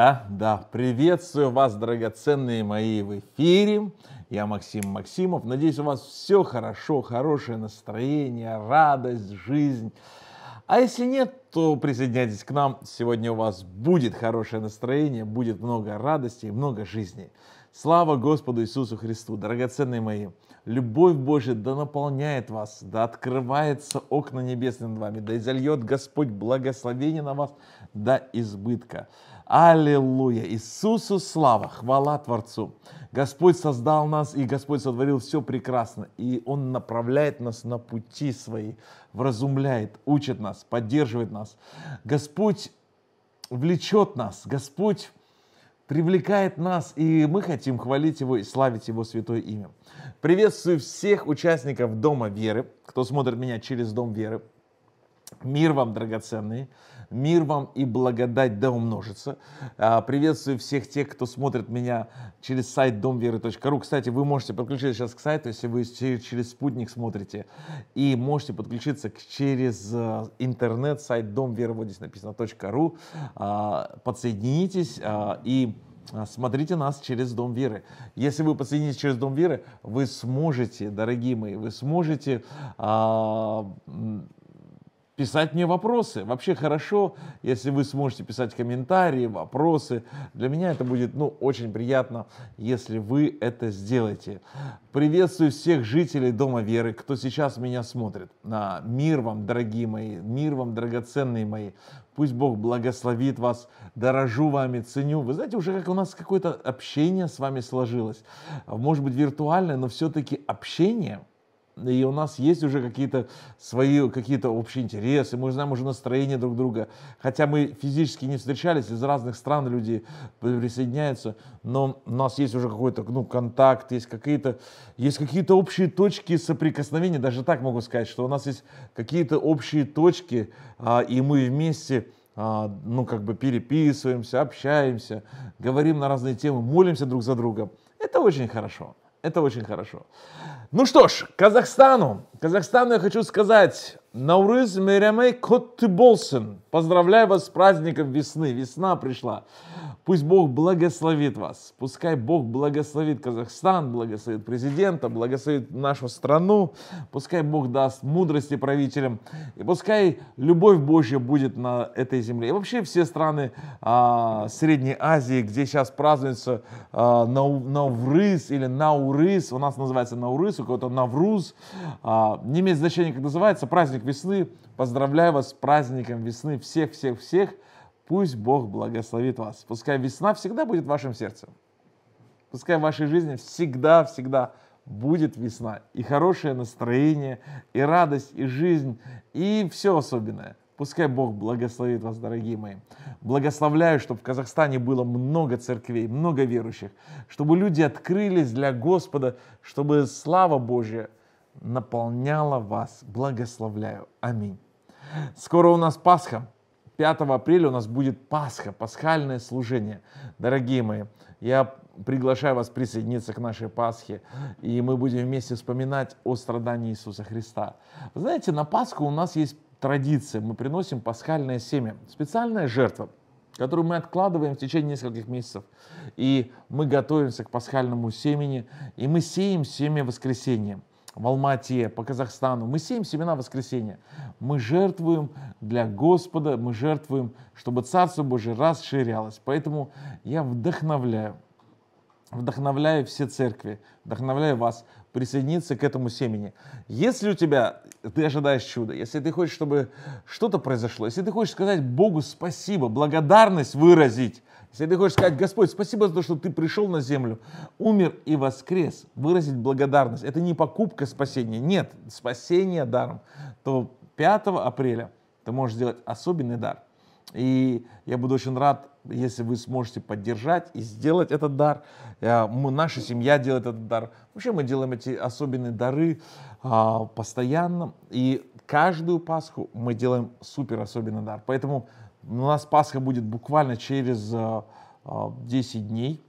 Да, да, приветствую вас, драгоценные мои, в эфире. Я Максим Максимов. Надеюсь, у вас все хорошо, хорошее настроение, радость, жизнь. А если нет, то присоединяйтесь к нам. Сегодня у вас будет хорошее настроение, будет много радости и много жизни. Слава Господу Иисусу Христу, драгоценные мои! Любовь Божия да наполняет вас, да открывается окна небесные над вами, да изольет Господь благословение на вас до избытка. Аллилуйя! Иисусу слава! Хвала Творцу! Господь создал нас, и Господь сотворил все прекрасно, и Он направляет нас на пути свои, вразумляет, учит нас, поддерживает нас. Господь влечет нас, Господь привлекает нас, и мы хотим хвалить Его и славить Его святое имя. Приветствую всех участников Дома Веры, кто смотрит меня через Дом Веры. Мир вам, драгоценный мир вам и благодать да умножится. А, приветствую всех тех, кто смотрит меня через сайт домверы.ру. Кстати, вы можете подключиться сейчас к сайту, если вы через спутник смотрите, и можете подключиться через э, интернет, сайт домверы, вот здесь написано .ру. А, подсоединитесь а, и смотрите нас через Дом Веры. Если вы подсоединитесь через Дом Веры, вы сможете, дорогие мои, вы сможете писать мне вопросы. Вообще хорошо, если вы сможете писать комментарии, вопросы. Для меня это будет ну, очень приятно, если вы это сделаете. Приветствую всех жителей Дома Веры, кто сейчас меня смотрит. На мир вам, дорогие мои, мир вам, драгоценные мои. Пусть Бог благословит вас, дорожу вами, ценю. Вы знаете, уже как у нас какое-то общение с вами сложилось. Может быть, виртуальное, но все-таки общение – и у нас есть уже какие-то свои, какие-то общие интересы, мы знаем уже настроение друг друга, хотя мы физически не встречались, из разных стран люди присоединяются, но у нас есть уже какой-то, ну, контакт, есть какие-то, есть какие-то общие точки соприкосновения, даже так могу сказать, что у нас есть какие-то общие точки, а, и мы вместе а, ну, как бы переписываемся, общаемся, говорим на разные темы, молимся друг за друга. Это очень хорошо. Это очень хорошо. Ну что ж, Казахстану. Казахстану я хочу сказать, Наурыз Мейремей Коттыболсен. Поздравляю вас с праздником весны. Весна пришла. Пусть Бог благословит вас. Пускай Бог благословит Казахстан, благословит президента, благословит нашу страну. Пускай Бог даст мудрости правителям. И пускай любовь Божья будет на этой земле. И вообще все страны а, Средней Азии, где сейчас празднуется а, нау, Наурыз или Наурыз, у нас называется Наурыз, у кого-то Навруз. А, не имеет значения, как называется праздник праздник весны. Поздравляю вас с праздником весны всех-всех-всех. Пусть Бог благословит вас. Пускай весна всегда будет в вашем сердце. Пускай в вашей жизни всегда-всегда будет весна. И хорошее настроение, и радость, и жизнь, и все особенное. Пускай Бог благословит вас, дорогие мои. Благословляю, чтобы в Казахстане было много церквей, много верующих, чтобы люди открылись для Господа, чтобы слава Божья – наполняла вас. Благословляю. Аминь. Скоро у нас Пасха. 5 апреля у нас будет Пасха, пасхальное служение. Дорогие мои, я приглашаю вас присоединиться к нашей Пасхе, и мы будем вместе вспоминать о страдании Иисуса Христа. Вы знаете, на Пасху у нас есть традиция, мы приносим пасхальное семя, специальная жертва, которую мы откладываем в течение нескольких месяцев. И мы готовимся к пасхальному семени, и мы сеем семя воскресения в Алмате, по Казахстану. Мы сеем семена воскресения. Мы жертвуем для Господа, мы жертвуем, чтобы Царство Божие расширялось. Поэтому я вдохновляю, вдохновляю все церкви, вдохновляю вас присоединиться к этому семени. Если у тебя, ты ожидаешь чуда, если ты хочешь, чтобы что-то произошло, если ты хочешь сказать Богу спасибо, благодарность выразить, если ты хочешь сказать, Господь, спасибо за то, что ты пришел на землю, умер и воскрес, выразить благодарность, это не покупка спасения, нет, спасение даром, то 5 апреля ты можешь сделать особенный дар. И я буду очень рад, если вы сможете поддержать и сделать этот дар. Мы, наша семья делает этот дар. Вообще мы делаем эти особенные дары а, постоянно. И каждую Пасху мы делаем супер особенный дар. Поэтому у нас Пасха будет буквально через 10 э, э, дней.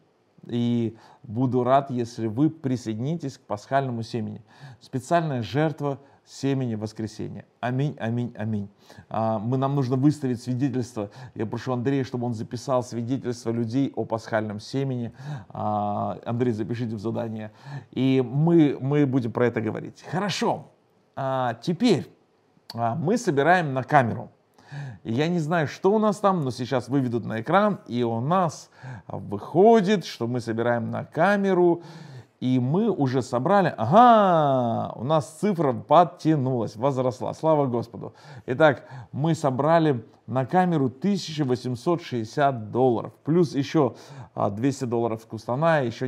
И буду рад, если вы присоединитесь к пасхальному семени. Специальная жертва семени воскресения. Аминь, аминь, аминь. А, мы, нам нужно выставить свидетельство. Я прошу Андрея, чтобы он записал свидетельство людей о пасхальном семени. А, Андрей, запишите в задание. И мы, мы будем про это говорить. Хорошо. А, теперь мы собираем на камеру. Я не знаю, что у нас там, но сейчас выведут на экран, и у нас выходит, что мы собираем на камеру, и мы уже собрали, ага, у нас цифра подтянулась, возросла, слава Господу. Итак, мы собрали на камеру 1860 долларов, плюс еще 200 а, долларов с Кустана, еще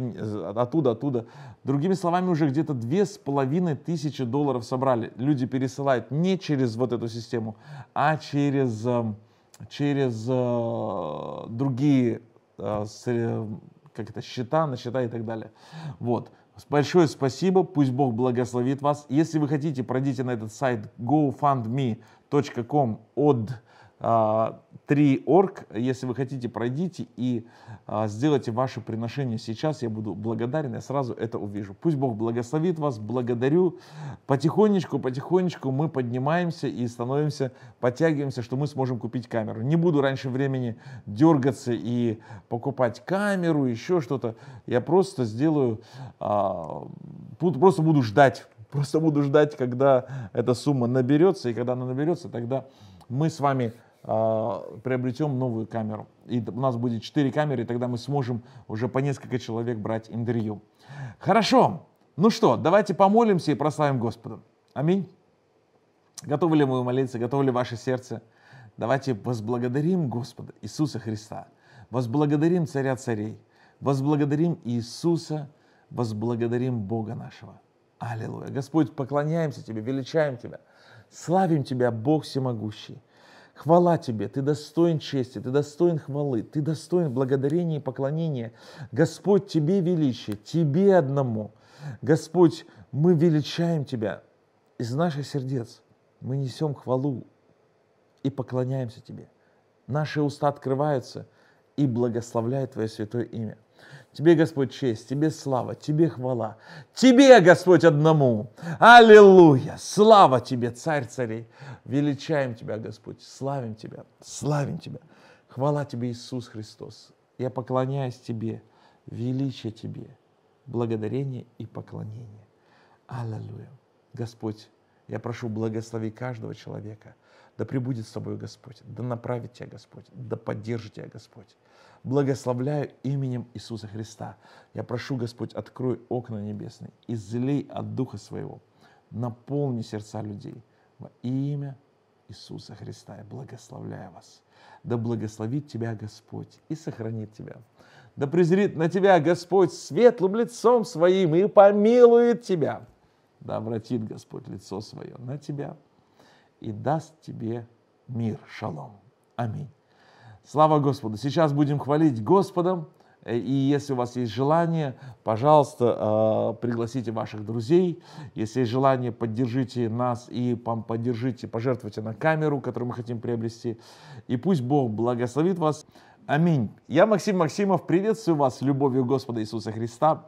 оттуда, оттуда Другими словами, уже где-то две с половиной тысячи долларов собрали. Люди пересылают не через вот эту систему, а через, э, через э, другие э, как это, счета, на счета и так далее. Вот. Большое спасибо, пусть Бог благословит вас. Если вы хотите, пройдите на этот сайт gofundme.com от 3.org. Если вы хотите, пройдите и а, сделайте ваше приношение сейчас. Я буду благодарен, я сразу это увижу. Пусть Бог благословит вас, благодарю. Потихонечку, потихонечку мы поднимаемся и становимся, подтягиваемся, что мы сможем купить камеру. Не буду раньше времени дергаться и покупать камеру, еще что-то. Я просто сделаю, а, просто буду ждать. Просто буду ждать, когда эта сумма наберется, и когда она наберется, тогда мы с вами а, приобретем новую камеру. И у нас будет 4 камеры, и тогда мы сможем уже по несколько человек брать интервью. Хорошо. Ну что, давайте помолимся и прославим Господа. Аминь. Готовы ли мы молиться? Готовы ли ваше сердце? Давайте возблагодарим Господа Иисуса Христа. Возблагодарим Царя Царей. Возблагодарим Иисуса. Возблагодарим Бога нашего. Аллилуйя. Господь, поклоняемся Тебе, величаем Тебя. Славим Тебя, Бог всемогущий. Хвала Тебе, Ты достоин чести, Ты достоин хвалы, Ты достоин благодарения и поклонения. Господь, Тебе величие, Тебе одному. Господь, мы величаем Тебя из наших сердец. Мы несем хвалу и поклоняемся Тебе. Наши уста открываются и благословляют Твое святое имя. Тебе, Господь, честь, Тебе слава, Тебе хвала. Тебе, Господь, одному. Аллилуйя! Слава Тебе, Царь царей. Величаем Тебя, Господь, славим Тебя, славим Тебя. Хвала Тебе, Иисус Христос. Я поклоняюсь Тебе, величие Тебе, благодарение и поклонение. Аллилуйя. Господь, я прошу, благослови каждого человека – да пребудет с тобой Господь, да направит тебя Господь, да поддержит тебя Господь. Благословляю именем Иисуса Христа. Я прошу, Господь, открой окна небесные, и излей от Духа Своего, наполни сердца людей во имя Иисуса Христа. Я благословляю вас. Да благословит тебя Господь и сохранит тебя. Да презрит на тебя Господь светлым лицом своим и помилует тебя. Да обратит Господь лицо свое на тебя и даст тебе мир, шалом. Аминь. Слава Господу. Сейчас будем хвалить Господом. Э, и если у вас есть желание, пожалуйста, э, пригласите ваших друзей. Если есть желание, поддержите нас и поддержите, пожертвуйте на камеру, которую мы хотим приобрести. И пусть Бог благословит вас. Аминь. Я, Максим Максимов, приветствую вас любовью Господа Иисуса Христа.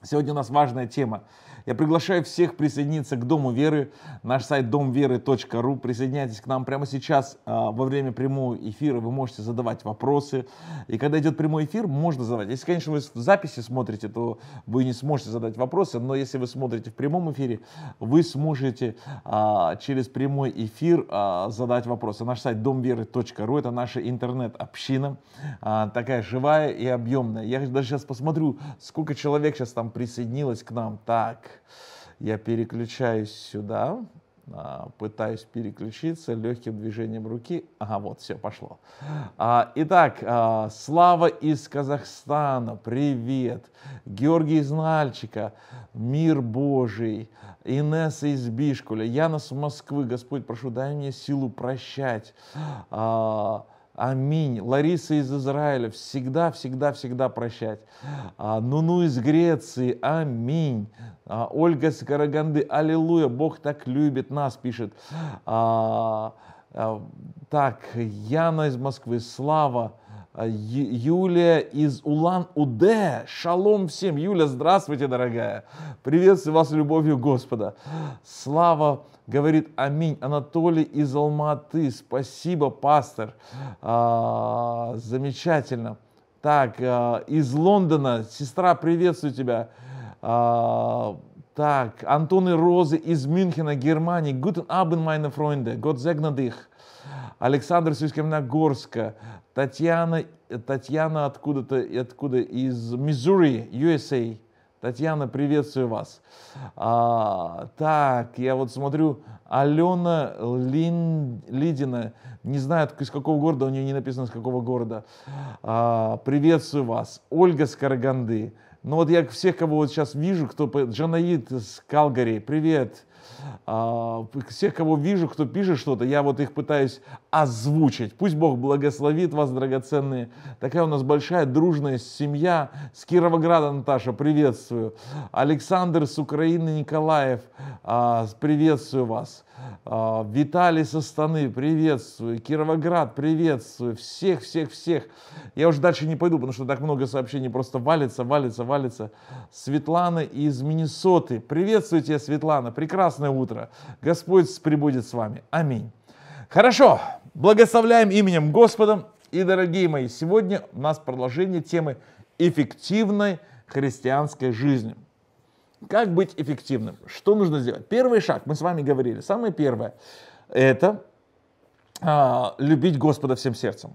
Сегодня у нас важная тема. Я приглашаю всех присоединиться к Дому Веры. Наш сайт домверы.ру. Присоединяйтесь к нам прямо сейчас а, во время прямого эфира. Вы можете задавать вопросы. И когда идет прямой эфир, можно задавать. Если, конечно, вы в записи смотрите, то вы не сможете задать вопросы. Но если вы смотрите в прямом эфире, вы сможете а, через прямой эфир а, задать вопросы. Наш сайт домверы.ру. Это наша интернет-община. такая живая и объемная. Я даже сейчас посмотрю, сколько человек сейчас там там присоединилась к нам. Так, я переключаюсь сюда, а, пытаюсь переключиться легким движением руки. Ага, вот, все, пошло. А, итак, а, Слава из Казахстана, привет. Георгий из Нальчика, мир Божий. Инесса из Бишкуля, Яна с Москвы, Господь, прошу, дай мне силу прощать. Аминь. Лариса из Израиля. Всегда, всегда, всегда прощать. А, Нуну из Греции. Аминь. А, Ольга из Караганды. Аллилуйя. Бог так любит нас, пишет. А, а, так, Яна из Москвы. Слава. Юлия из Улан-Удэ. Шалом всем. Юля, здравствуйте, дорогая. Приветствую вас любовью Господа. Слава говорит аминь. Анатолий из Алматы, спасибо, пастор, а, замечательно. Так, а, из Лондона, сестра, приветствую тебя. А, так, Антон и Розы из Мюнхена, Германии. Guten Abend, meine Freunde. Gott segne dich. Александр из Каменогорска. Татьяна, Татьяна откуда-то откуда из Миссури, USA. Татьяна, приветствую вас. А, так, я вот смотрю, Алена Лин, Лидина, не знаю, из какого города, у нее не написано, из какого города. А, приветствую вас. Ольга с Караганды. Ну вот я всех, кого вот сейчас вижу, кто... Джанаид из Калгари, привет. А, всех, кого вижу, кто пишет что-то, я вот их пытаюсь озвучить. Пусть Бог благословит вас, драгоценные. Такая у нас большая дружная семья. С Кировограда, Наташа, приветствую. Александр с Украины, Николаев, а, приветствую вас. А, Виталий со Станы, приветствую. Кировоград, приветствую. Всех, всех, всех. Я уже дальше не пойду, потому что так много сообщений просто валится, валится, валится. Светлана из Миннесоты. Приветствую тебя, Светлана. Прекрасное утро. Господь прибудет с вами. Аминь. Хорошо. Благословляем именем Господа И, дорогие мои, сегодня у нас продолжение темы эффективной христианской жизни. Как быть эффективным? Что нужно сделать? Первый шаг, мы с вами говорили, самое первое, это а, любить Господа всем сердцем.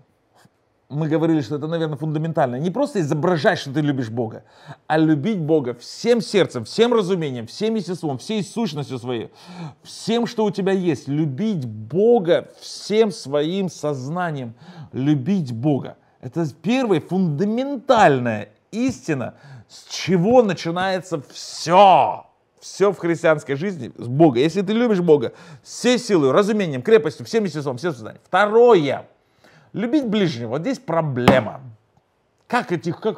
Мы говорили, что это, наверное, фундаментально. Не просто изображать, что ты любишь Бога, а любить Бога всем сердцем, всем разумением, всем естеством, всей сущностью своей, всем, что у тебя есть. Любить Бога всем своим сознанием. Любить Бога. Это первая фундаментальная истина, с чего начинается все. Все в христианской жизни с Бога. Если ты любишь Бога, всей силой, разумением, крепостью, всеми естеством, все сознанием. Второе. Любить ближнего. Вот здесь проблема. Как этих, как,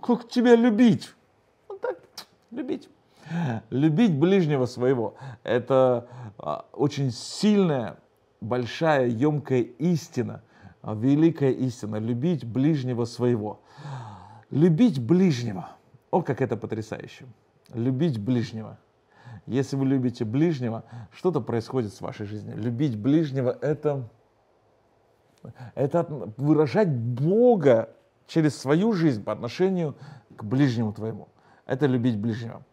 как тебя любить? Вот так, любить. Любить ближнего своего – это а, очень сильная, большая, емкая истина, а, великая истина – любить ближнего своего. Любить ближнего. О, как это потрясающе. Любить ближнего. Если вы любите ближнего, что-то происходит с вашей жизнью. Любить ближнего – это, это выражать Бога через свою жизнь по отношению к ближнему твоему. Это любить ближнего.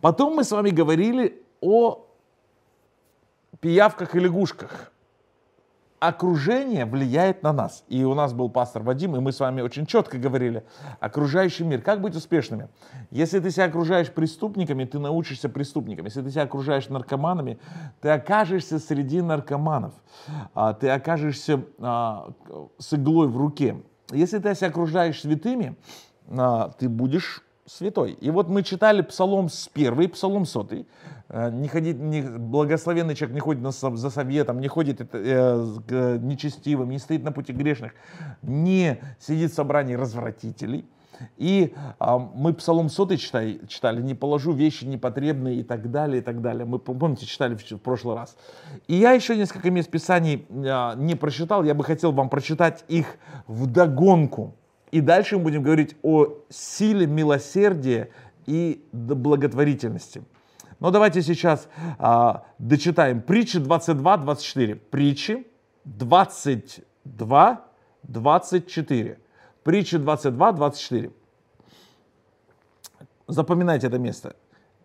Потом мы с вами говорили о пиявках и лягушках окружение влияет на нас. И у нас был пастор Вадим, и мы с вами очень четко говорили, окружающий мир, как быть успешными? Если ты себя окружаешь преступниками, ты научишься преступникам. Если ты себя окружаешь наркоманами, ты окажешься среди наркоманов. А, ты окажешься а, с иглой в руке. Если ты себя окружаешь святыми, а, ты будешь святой. И вот мы читали Псалом с 1, Псалом сотый. Э, не ходит, не, благословенный человек не ходит на, за советом, не ходит э, к э, нечестивым, не стоит на пути грешных, не сидит в собрании развратителей. И э, мы Псалом сотый читали, читали, не положу вещи непотребные и так далее, и так далее. Мы, помните, читали в, в прошлый раз. И я еще несколько мест Писаний э, не прочитал, я бы хотел вам прочитать их вдогонку. И дальше мы будем говорить о силе милосердия и благотворительности. Но давайте сейчас а, дочитаем притчи 22-24. Притчи 22-24. Притчи 22-24. Запоминайте это место.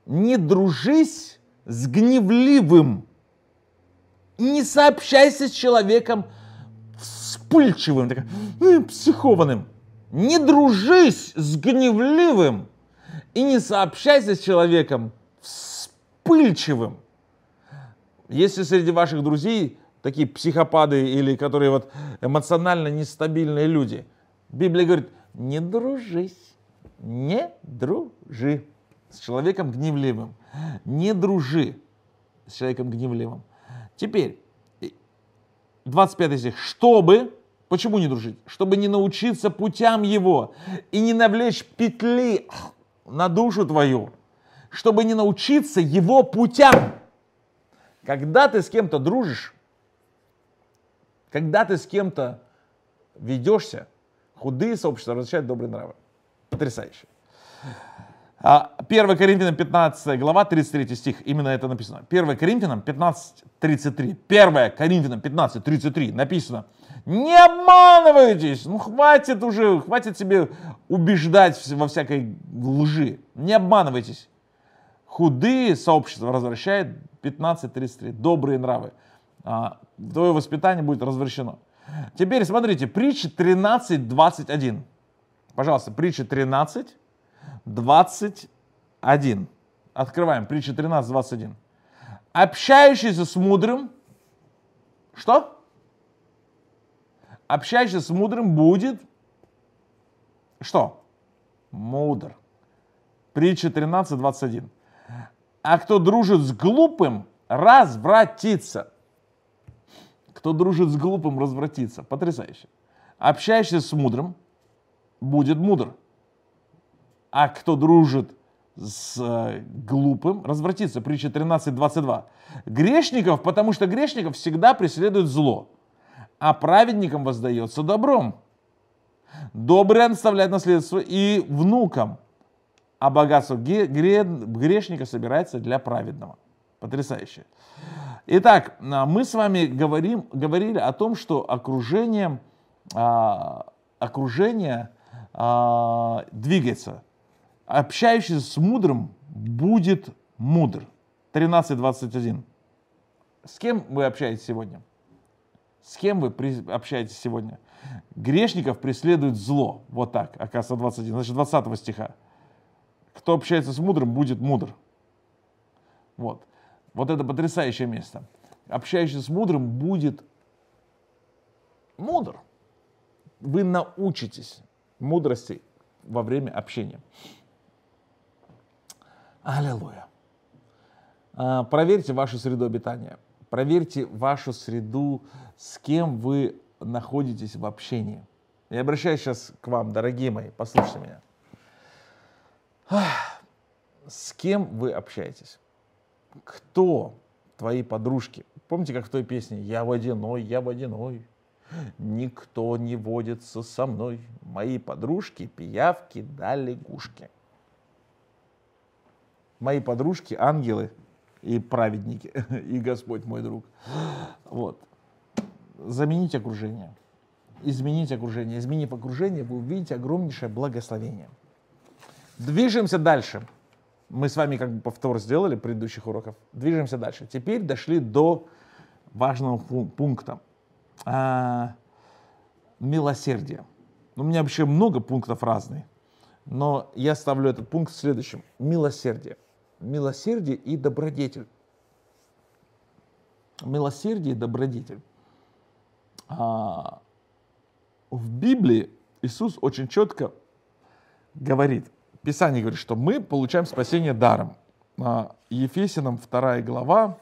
Не дружись с гневливым. Не сообщайся с человеком вспыльчивым, э, психованным. Не дружись с гневливым и не сообщайся с человеком вспыльчивым. Если среди ваших друзей такие психопаты или которые вот эмоционально нестабильные люди, Библия говорит, не дружись, не дружи с человеком гневливым, не дружи с человеком гневливым. Теперь, 25 стих, чтобы Почему не дружить? Чтобы не научиться путям его и не навлечь петли на душу твою, чтобы не научиться его путям. Когда ты с кем-то дружишь, когда ты с кем-то ведешься, худые сообщества различают добрые нравы. Потрясающе. 1 а, Коринфянам 15 глава, 33 стих, именно это написано. 1 Коринфянам 15, 33. 1 Коринфянам 15, 33 написано – не обманывайтесь! Ну хватит уже, хватит себе убеждать во всякой лжи. Не обманывайтесь. Худые сообщество возвращает 15.33. Добрые нравы. А, твое воспитание будет развращено. Теперь смотрите, притча 13.21. Пожалуйста, притча 13:21. Открываем, притча 13:21. Общающийся с мудрым, что? общайся с мудрым, будет что? Мудр. Притча 13.21. А кто дружит с глупым, развратится. Кто дружит с глупым, развратится. Потрясающе. Общаешься с мудрым, будет мудр. А кто дружит с э, глупым, развратится. Притча 13.22. Грешников, потому что грешников всегда преследует зло а праведникам воздается добром. Добрый оставляет наследство и внукам, а богатство грешника собирается для праведного. Потрясающе. Итак, а, мы с вами говорим, говорили о том, что окружение, а, окружение а, двигается. Общающийся с мудрым будет мудр. 13.21. С кем вы общаетесь сегодня? С кем вы при... общаетесь сегодня? Грешников преследует зло. Вот так, оказывается, 21. Значит, 20 стиха. Кто общается с мудрым, будет мудр. Вот. Вот это потрясающее место. Общающийся с мудрым будет мудр. Вы научитесь мудрости во время общения. Аллилуйя. А, проверьте вашу среду обитания. Проверьте вашу среду, с кем вы находитесь в общении. Я обращаюсь сейчас к вам, дорогие мои, послушайте меня. С кем вы общаетесь? Кто твои подружки? Помните, как в той песне «Я водяной, я водяной, никто не водится со мной, мои подружки пиявки да лягушки». Мои подружки ангелы – и праведники, и Господь мой друг. Вот. Заменить окружение. Изменить окружение. Изменив окружение, вы увидите огромнейшее благословение. Движемся дальше. Мы с вами как бы повтор сделали предыдущих уроков. Движемся дальше. Теперь дошли до важного пункта. А, милосердие. Ну, у меня вообще много пунктов разные. Но я ставлю этот пункт следующим. Милосердие милосердие и добродетель. Милосердие и добродетель. А, в Библии Иисус очень четко говорит, Писание говорит, что мы получаем спасение даром. А, Ефесянам 2 глава,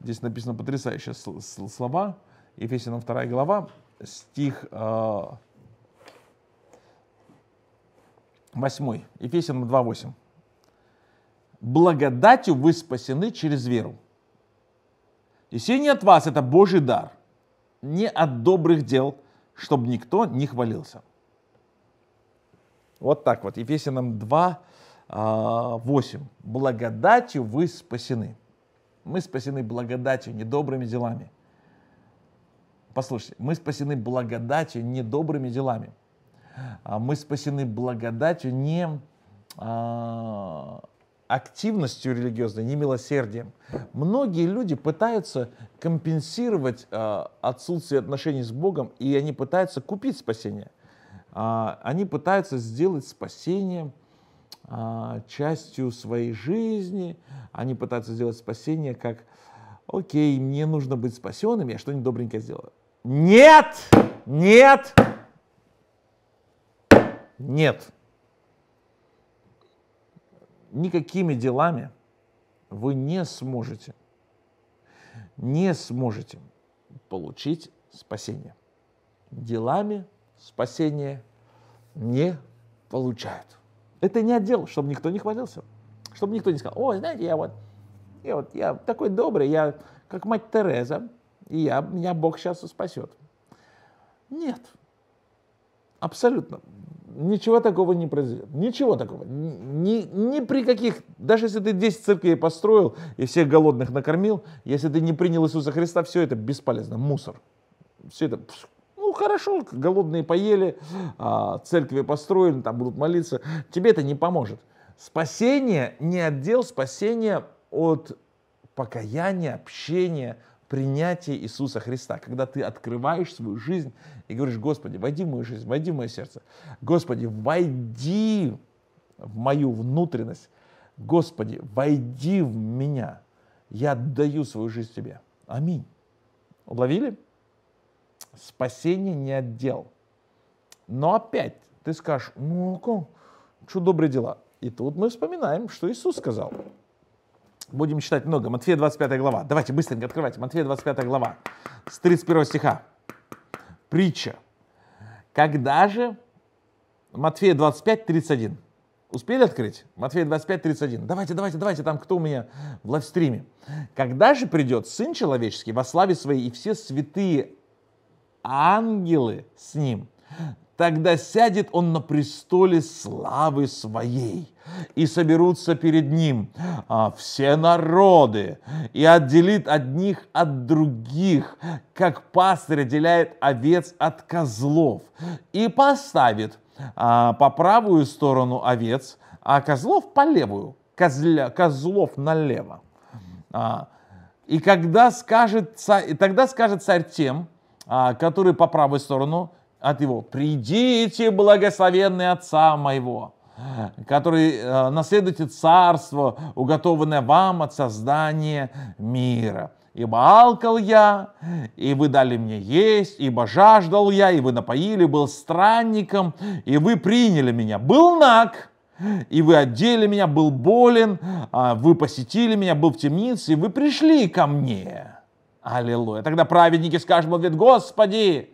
здесь написано потрясающие слова, Ефесянам 2 глава, стих а, 8, Ефесянам 2, 8 благодатью вы спасены через веру. И сие не от вас, это Божий дар, не от добрых дел, чтобы никто не хвалился. Вот так вот, Ефесянам 2, 8. А, благодатью вы спасены. Мы спасены благодатью, не добрыми делами. Послушайте, мы спасены благодатью, не добрыми делами. А мы спасены благодатью не а, активностью религиозной, не милосердием. Многие люди пытаются компенсировать э, отсутствие отношений с Богом, и они пытаются купить спасение. Э, они пытаются сделать спасение э, частью своей жизни, они пытаются сделать спасение как «Окей, мне нужно быть спасенным, я что-нибудь добренькое сделаю». Нет! Нет! Нет! никакими делами вы не сможете, не сможете получить спасение. Делами спасение не получают. Это не отдел, чтобы никто не хвалился, чтобы никто не сказал, "О, знаете, я вот, я вот, я такой добрый, я как мать Тереза, и я, меня Бог сейчас спасет. Нет, абсолютно ничего такого не произойдет. Ничего такого. Ни, ни при каких, даже если ты 10 церквей построил и всех голодных накормил, если ты не принял Иисуса Христа, все это бесполезно, мусор. Все это, ну хорошо, голодные поели, а, церкви построили, там будут молиться. Тебе это не поможет. Спасение не отдел, спасение от покаяния, общения – принятие Иисуса Христа, когда ты открываешь свою жизнь и говоришь, Господи, войди в мою жизнь, войди в мое сердце, Господи, войди в мою внутренность, Господи, войди в меня, я отдаю свою жизнь Тебе. Аминь. Уловили? Спасение не отдел. Но опять ты скажешь, ну, что добрые дела. И тут мы вспоминаем, что Иисус сказал. Будем читать много. Матфея 25 глава. Давайте быстренько открывайте. Матфея 25 глава. С 31 стиха. Притча. Когда же... Матфея 25, 31. Успели открыть? Матфея 25, 31. Давайте, давайте, давайте, там кто у меня в лайвстриме. Когда же придет Сын Человеческий во славе Своей и все святые ангелы с Ним, тогда сядет Он на престоле славы Своей и соберутся перед ним а, все народы, и отделит одних от других, как пастырь отделяет овец от козлов, и поставит а, по правую сторону овец, а козлов по левую, козля, козлов налево. А, и когда скажет царь, и тогда скажет царь тем, а, которые по правую сторону от его, «Придите, благословенный отца моего!» который э, наследуете царство, уготованное вам от создания мира. Ибо алкал я, и вы дали мне есть, ибо жаждал я, и вы напоили, был странником, и вы приняли меня. Был наг, и вы одели меня, был болен, а вы посетили меня, был в темнице, и вы пришли ко мне. Аллилуйя. Тогда праведники скажут в Господи,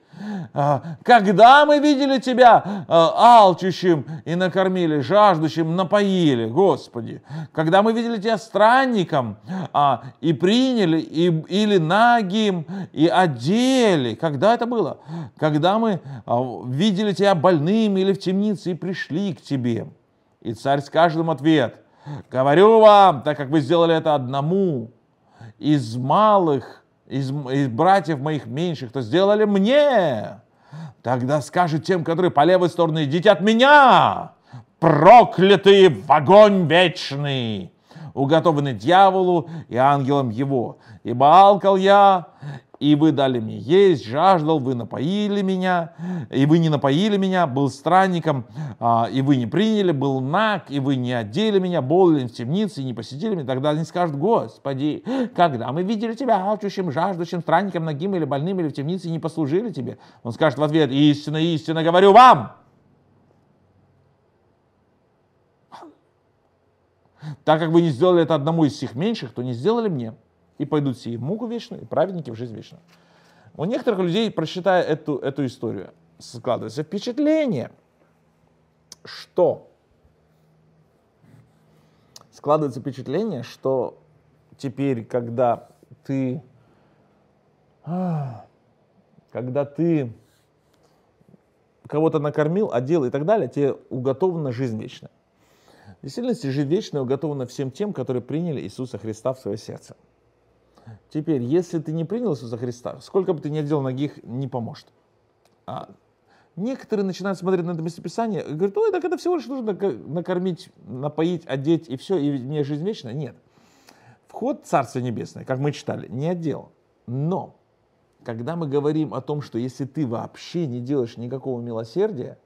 а, когда мы видели Тебя а, алчущим и накормили, жаждущим напоили, Господи? Когда мы видели Тебя странником а, и приняли, и, или нагим, и одели? Когда это было? Когда мы видели Тебя больным или в темнице и пришли к Тебе? И царь с каждым ответ. Говорю вам, так как вы сделали это одному, из малых – из, из братьев моих меньших, то сделали мне. Тогда скажет тем, которые по левой стороне, идите от меня, проклятые в огонь вечный, уготованы дьяволу и ангелам его. Ибо алкал я и вы дали мне есть, жаждал, вы напоили меня, и вы не напоили меня, был странником, а, и вы не приняли, был наг, и вы не одели меня, болен в темнице, и не посетили меня, тогда они скажут, Господи, когда мы видели тебя алчущим, жаждущим, странником, ногим или больным, или в темнице, и не послужили тебе? Он скажет в ответ, истинно, истинно говорю вам, так как вы не сделали это одному из всех меньших, то не сделали мне и пойдут сие в муку вечную, и праведники в жизнь вечную. У некоторых людей, прочитая эту, эту историю, складывается впечатление, что складывается впечатление, что теперь, когда ты а, когда ты кого-то накормил, одел и так далее, тебе уготована жизнь вечная. В действительности, жизнь вечная уготована всем тем, которые приняли Иисуса Христа в свое сердце. Теперь, если ты не принял Иисуса Христа, сколько бы ты ни одел ноги, не поможет. А некоторые начинают смотреть на это местописание и говорят, ну, так это всего лишь нужно накормить, напоить, одеть и все, и мне жизнь вечна. Нет. Вход в Царство Небесное, как мы читали, не отдел. Но, когда мы говорим о том, что если ты вообще не делаешь никакого милосердия,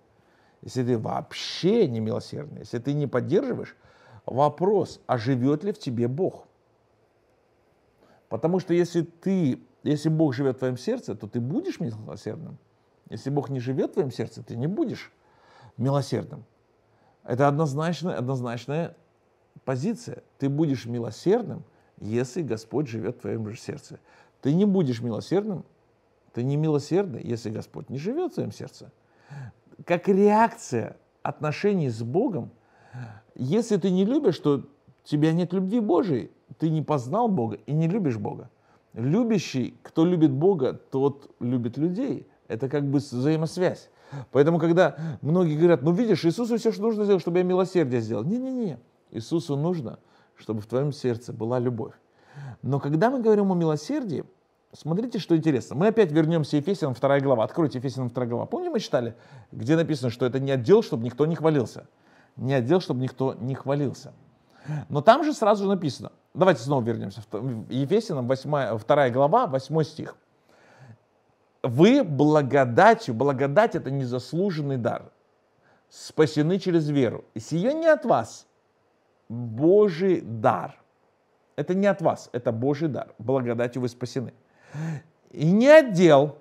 если ты вообще не милосердный, если ты не поддерживаешь, вопрос, а живет ли в тебе Бог – Потому что если ты, если Бог живет в твоем сердце, то ты будешь милосердным. Если Бог не живет в твоем сердце, ты не будешь милосердным. Это однозначная, однозначная позиция. Ты будешь милосердным, если Господь живет в твоем же сердце. Ты не будешь милосердным, ты не милосердный, если Господь не живет в твоем сердце. Как реакция отношений с Богом, если ты не любишь, то тебя нет любви Божией ты не познал Бога и не любишь Бога. Любящий, кто любит Бога, тот любит людей. Это как бы взаимосвязь. Поэтому, когда многие говорят, ну видишь, Иисусу все, что нужно сделать, чтобы я милосердие сделал. Не-не-не, Иисусу нужно, чтобы в твоем сердце была любовь. Но когда мы говорим о милосердии, смотрите, что интересно. Мы опять вернемся Ефесянам 2 глава. Откройте Ефесянам 2 глава. Помните, мы читали, где написано, что это не отдел, чтобы никто не хвалился. Не отдел, чтобы никто не хвалился. Но там же сразу написано, Давайте снова вернемся. Ефесянам 8, 2 глава, 8 стих. Вы благодатью, благодать это незаслуженный дар, спасены через веру. И сие не от вас, Божий дар. Это не от вас, это Божий дар. Благодатью вы спасены. И не отдел,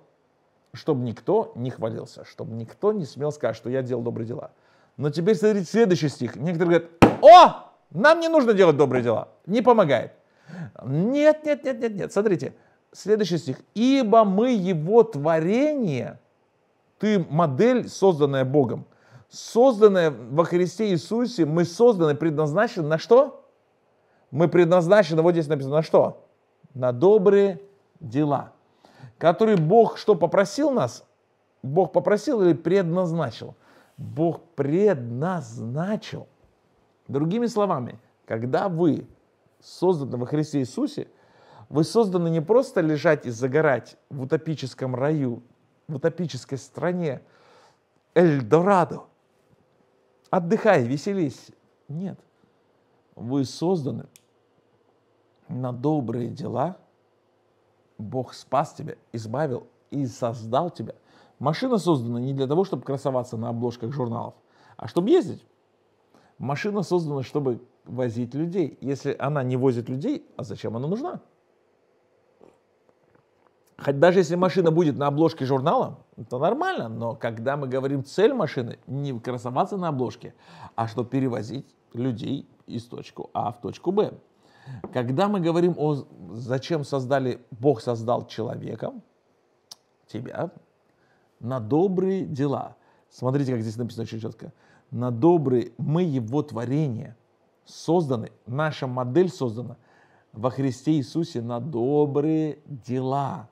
чтобы никто не хвалился, чтобы никто не смел сказать, что я делал добрые дела. Но теперь смотрите следующий стих. Некоторые говорят, о, нам не нужно делать добрые дела. Не помогает. Нет, нет, нет, нет, нет. Смотрите, следующий стих. Ибо мы его творение, ты модель, созданная Богом. Созданная во Христе Иисусе, мы созданы, предназначены на что? Мы предназначены, вот здесь написано, на что? На добрые дела. Которые Бог что попросил нас? Бог попросил или предназначил? Бог предназначил. Другими словами, когда вы созданы во Христе Иисусе, вы созданы не просто лежать и загорать в утопическом раю, в утопической стране, Эльдорадо. Отдыхай, веселись. Нет. Вы созданы на добрые дела. Бог спас тебя, избавил и создал тебя. Машина создана не для того, чтобы красоваться на обложках журналов, а чтобы ездить. Машина создана, чтобы возить людей. Если она не возит людей, а зачем она нужна? Хоть даже если машина будет на обложке журнала, это нормально, но когда мы говорим цель машины, не красоваться на обложке, а что перевозить людей из точку А в точку Б. Когда мы говорим о зачем создали, Бог создал человека, тебя, на добрые дела. Смотрите, как здесь написано очень четко на добрые мы Его творение, созданы, наша модель создана во Христе Иисусе на добрые дела,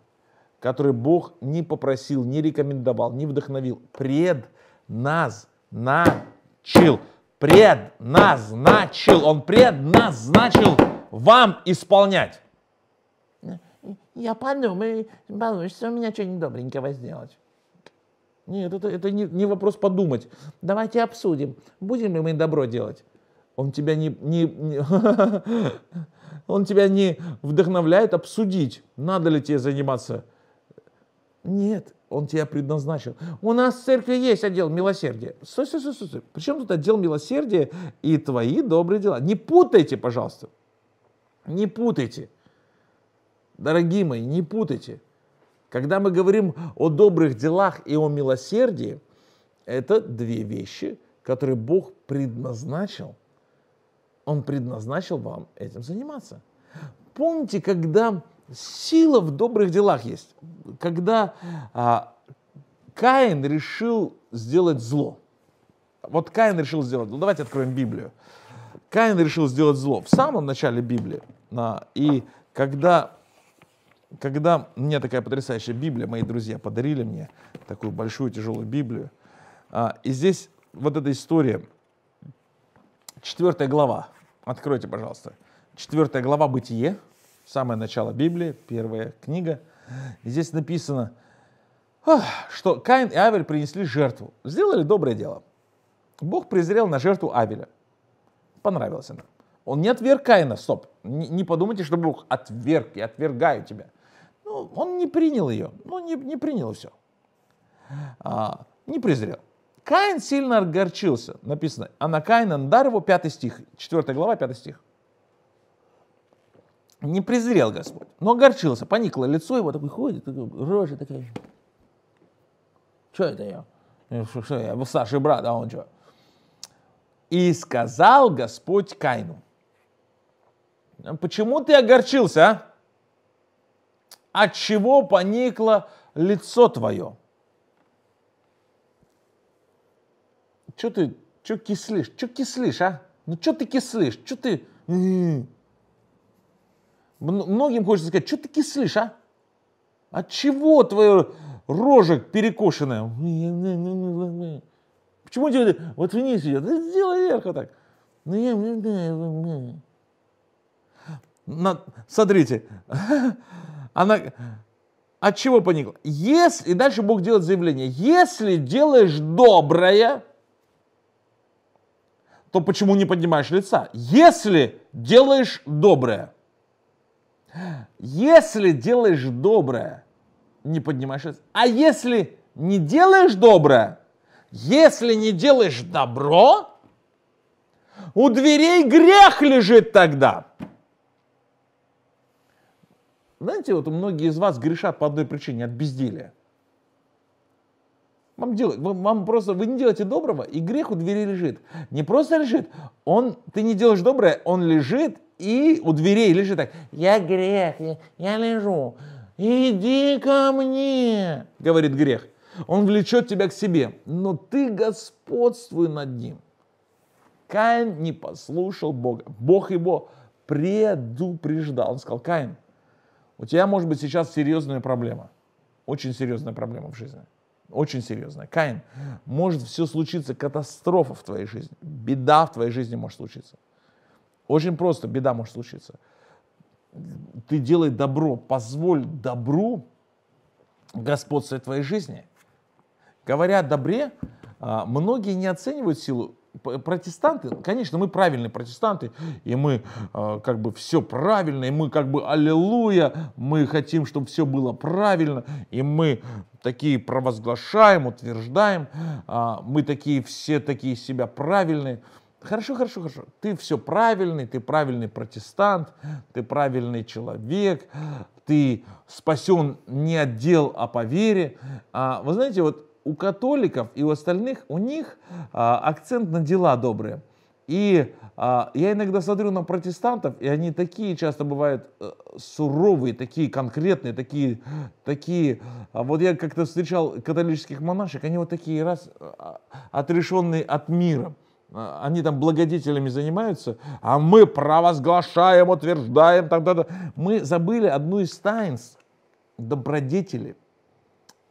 которые Бог не попросил, не рекомендовал, не вдохновил, пред нас начал, предназначил, Он предназначил вам исполнять. Я подумаю, получится у меня что-нибудь добренького сделать. Нет, это, это не, не вопрос подумать. Давайте обсудим, будем ли мы добро делать. Он тебя не, не, не он тебя не вдохновляет обсудить, надо ли тебе заниматься. Нет, он тебя предназначил. У нас в церкви есть отдел милосердия. Стой, стой, стой, стой. Причем тут отдел милосердия и твои добрые дела? Не путайте, пожалуйста. Не путайте. Дорогие мои, не путайте. Когда мы говорим о добрых делах и о милосердии, это две вещи, которые Бог предназначил. Он предназначил вам этим заниматься. Помните, когда сила в добрых делах есть, когда а, Каин решил сделать зло. Вот Каин решил сделать, ну давайте откроем Библию. Каин решил сделать зло в самом начале Библии. А, и когда когда мне такая потрясающая Библия, мои друзья подарили мне такую большую тяжелую Библию, а, и здесь вот эта история, четвертая глава, откройте, пожалуйста, четвертая глава «Бытие», самое начало Библии, первая книга, и здесь написано, что Каин и Авель принесли жертву, сделали доброе дело. Бог презрел на жертву Авеля, понравилась она. Он не отверг Каина, стоп, не, не подумайте, что Бог отверг, я отвергаю тебя – ну, он не принял ее, ну, не, не принял все, а, не презрел. Каин сильно огорчился, написано, а на Каина дар его, 5 стих, 4 глава, 5 стих. Не презрел Господь, но огорчился, поникло лицо его, такой ходит, рожа такая. Что это я? Что, что я? Старший брат, а он что? И сказал Господь Кайну, почему ты огорчился, а? от чего поникло лицо твое? Че ты, че кислишь, че кислишь, а? Ну че ты кислишь, че ты... Многим хочется сказать, что ты кислишь, а? От чего твое рожек перекошенное? Почему у тебя вот вниз идет? Да сделай вверх вот так. На, смотрите, она от чего поникла? Если, и дальше Бог делает заявление, если делаешь доброе, то почему не поднимаешь лица? Если делаешь доброе, если делаешь доброе, не поднимаешь лица. А если не делаешь доброе, если не делаешь добро, у дверей грех лежит тогда. Знаете, вот многие из вас грешат по одной причине, от безделия. Вам, делать, вам просто, вы не делаете доброго, и грех у двери лежит. Не просто лежит, он, ты не делаешь доброе, он лежит, и у дверей лежит так. Я грех, я, я лежу. Иди ко мне, говорит грех. Он влечет тебя к себе, но ты господствуй над ним. Каин не послушал Бога. Бог его предупреждал. Он сказал, Каин, у тебя может быть сейчас серьезная проблема. Очень серьезная проблема в жизни. Очень серьезная. Каин, может все случиться, катастрофа в твоей жизни. Беда в твоей жизни может случиться. Очень просто, беда может случиться. Ты делай добро, позволь добру господствовать в твоей жизни. Говоря о добре, а, многие не оценивают силу протестанты, ну, конечно, мы правильные протестанты, и мы э, как бы все правильно, и мы как бы аллилуйя, мы хотим, чтобы все было правильно, и мы такие провозглашаем, утверждаем, э, мы такие все такие себя правильные. Хорошо, хорошо, хорошо. Ты все правильный, ты правильный протестант, ты правильный человек, ты спасен не от дел, а по вере. А, вы знаете, вот у католиков и у остальных, у них а, акцент на дела добрые. И а, я иногда смотрю на протестантов, и они такие часто бывают э, суровые, такие конкретные, такие, такие. А вот я как-то встречал католических монашек, они вот такие раз а, отрешенные от мира. А, они там благодетелями занимаются, а мы провозглашаем, утверждаем, так, так, так. Мы забыли одну из таинств – добродетели –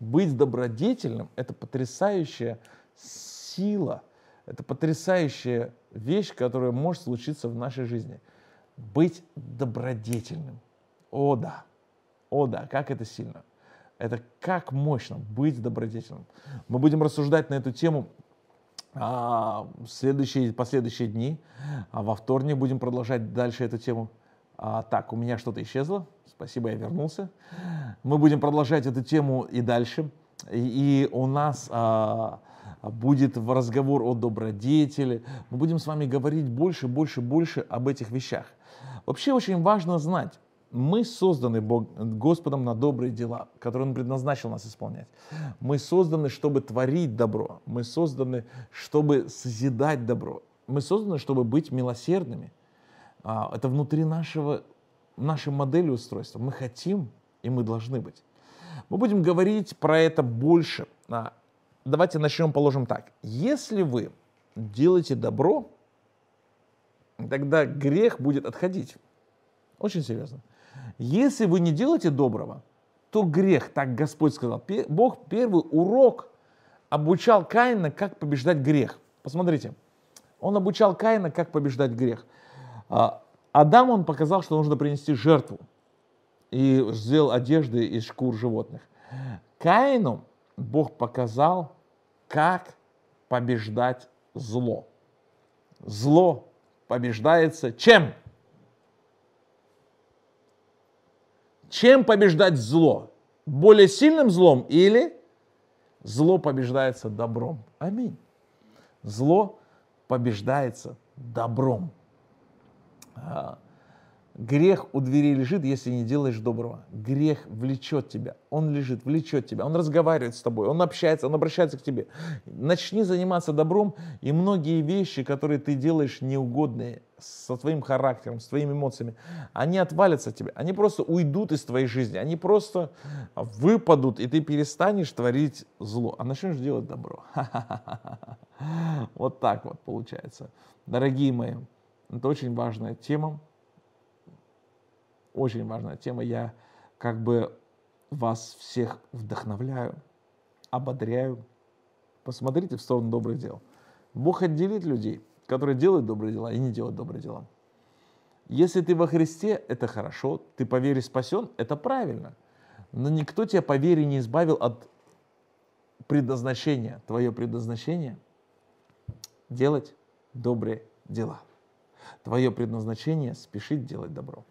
быть добродетельным — это потрясающая сила, это потрясающая вещь, которая может случиться в нашей жизни. Быть добродетельным. О да, о да, как это сильно. Это как мощно быть добродетельным. Мы будем рассуждать на эту тему а, в следующие, последующие дни. А во вторник будем продолжать дальше эту тему. А, так, у меня что-то исчезло. Спасибо, я вернулся. Мы будем продолжать эту тему и дальше. И, и у нас а, будет разговор о добродетели. Мы будем с вами говорить больше, больше, больше об этих вещах. Вообще очень важно знать, мы созданы Бог, Господом на добрые дела, которые Он предназначил нас исполнять. Мы созданы, чтобы творить добро. Мы созданы, чтобы созидать добро. Мы созданы, чтобы быть милосердными. А, это внутри нашего, нашей модели устройства. Мы хотим и мы должны быть. Мы будем говорить про это больше. А, давайте начнем, положим так. Если вы делаете добро, тогда грех будет отходить. Очень серьезно. Если вы не делаете доброго, то грех, так Господь сказал. Бог первый урок обучал Каина, как побеждать грех. Посмотрите, он обучал Каина, как побеждать грех – а, Адам, он показал, что нужно принести жертву. И сделал одежды из шкур животных. Каину Бог показал, как побеждать зло. Зло побеждается чем? Чем побеждать зло? Более сильным злом или зло побеждается добром? Аминь. Зло побеждается добром. А, грех у двери лежит, если не делаешь доброго. Грех влечет тебя. Он лежит, влечет тебя. Он разговаривает с тобой, он общается, он обращается к тебе. Начни заниматься добром, и многие вещи, которые ты делаешь неугодные, со твоим характером, с твоими эмоциями, они отвалятся от тебя. Они просто уйдут из твоей жизни. Они просто выпадут, и ты перестанешь творить зло. А начнешь делать добро. Вот так вот получается. Дорогие мои, это очень важная тема. Очень важная тема. Я как бы вас всех вдохновляю, ободряю. Посмотрите в сторону добрых дел. Бог отделит людей, которые делают добрые дела и не делают добрые дела. Если ты во Христе, это хорошо, ты по вере спасен, это правильно. Но никто тебя по вере не избавил от предназначения. Твое предназначение – делать добрые дела. Твое предназначение – спешить делать добро.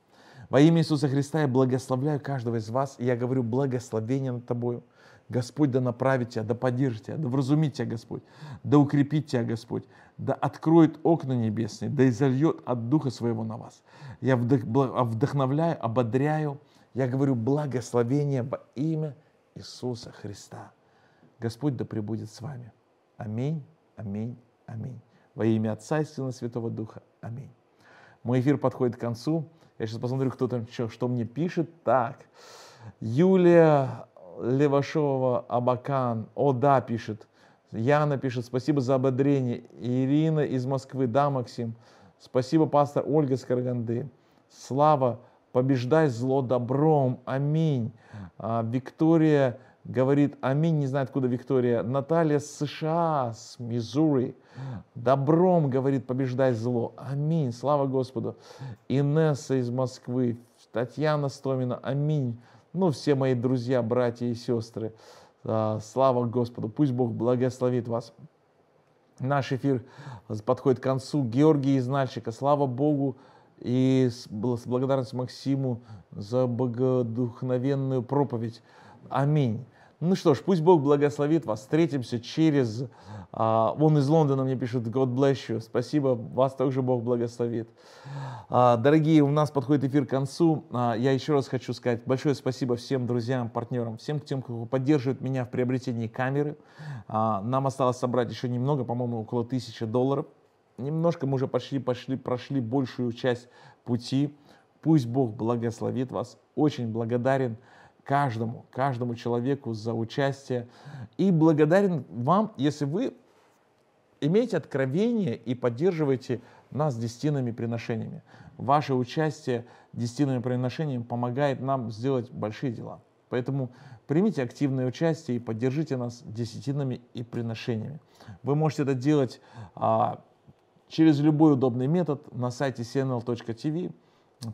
Во имя Иисуса Христа я благословляю каждого из вас, и я говорю благословение над тобою. Господь да направит тебя, да поддержит тебя, да вразумит тебя, Господь, да укрепит тебя, Господь, да откроет окна небесные, да изольет от Духа Своего на вас. Я а, вдохновляю, ободряю, я говорю благословение во имя Иисуса Христа. Господь да пребудет с вами. Аминь, аминь, аминь. Во имя Отца и Сына Святого Духа. Аминь. Мой эфир подходит к концу. Я сейчас посмотрю, кто там что, что мне пишет. Так, Юлия Левашова-Абакан. О, да, пишет. Яна пишет, спасибо за ободрение. Ирина из Москвы. Да, Максим. Спасибо, пастор Ольга из Скороганды. Слава, побеждай зло добром. Аминь. А, Виктория говорит «Аминь», не знает, откуда Виктория. Наталья с США, с Миссури. «Добром», говорит, «побеждай зло». Аминь, слава Господу. Инесса из Москвы, Татьяна Стомина, аминь. Ну, все мои друзья, братья и сестры, а, слава Господу. Пусть Бог благословит вас. Наш эфир подходит к концу. Георгий из Нальчика, слава Богу и с благодарностью Максиму за богодухновенную проповедь. Аминь. Ну что ж, пусть Бог благословит вас. Встретимся через... А, он из Лондона мне пишет «God bless you». Спасибо, вас также Бог благословит. А, дорогие, у нас подходит эфир к концу. А, я еще раз хочу сказать большое спасибо всем друзьям, партнерам, всем тем, кто поддерживает меня в приобретении камеры. А, нам осталось собрать еще немного, по-моему, около тысячи долларов. Немножко мы уже пошли, пошли, прошли большую часть пути. Пусть Бог благословит вас. Очень благодарен каждому, каждому человеку за участие. И благодарен вам, если вы имеете откровение и поддерживаете нас десятинными приношениями. Ваше участие десятинными приношениями помогает нам сделать большие дела. Поэтому примите активное участие и поддержите нас десятинами и приношениями. Вы можете это делать а, через любой удобный метод на сайте cnl.tv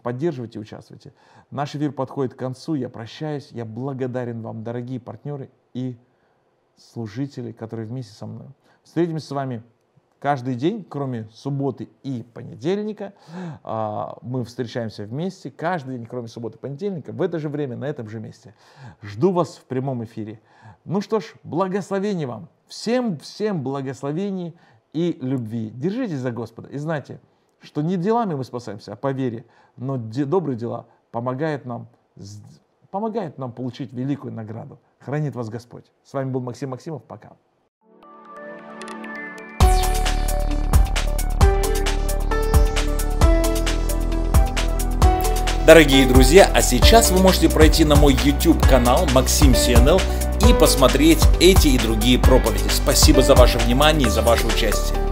Поддерживайте, участвуйте. Наш эфир подходит к концу. Я прощаюсь. Я благодарен вам, дорогие партнеры и служители, которые вместе со мной. Встретимся с вами каждый день, кроме субботы и понедельника. А, мы встречаемся вместе каждый день, кроме субботы и понедельника, в это же время, на этом же месте. Жду вас в прямом эфире. Ну что ж, благословений вам. Всем, всем благословений и любви. Держитесь за Господа и знайте, что не делами мы спасаемся, а по вере, но добрые дела помогают нам, помогают нам получить великую награду. Хранит вас Господь. С вами был Максим Максимов. Пока. Дорогие друзья, а сейчас вы можете пройти на мой YouTube канал Максим CNL и посмотреть эти и другие проповеди. Спасибо за ваше внимание и за ваше участие.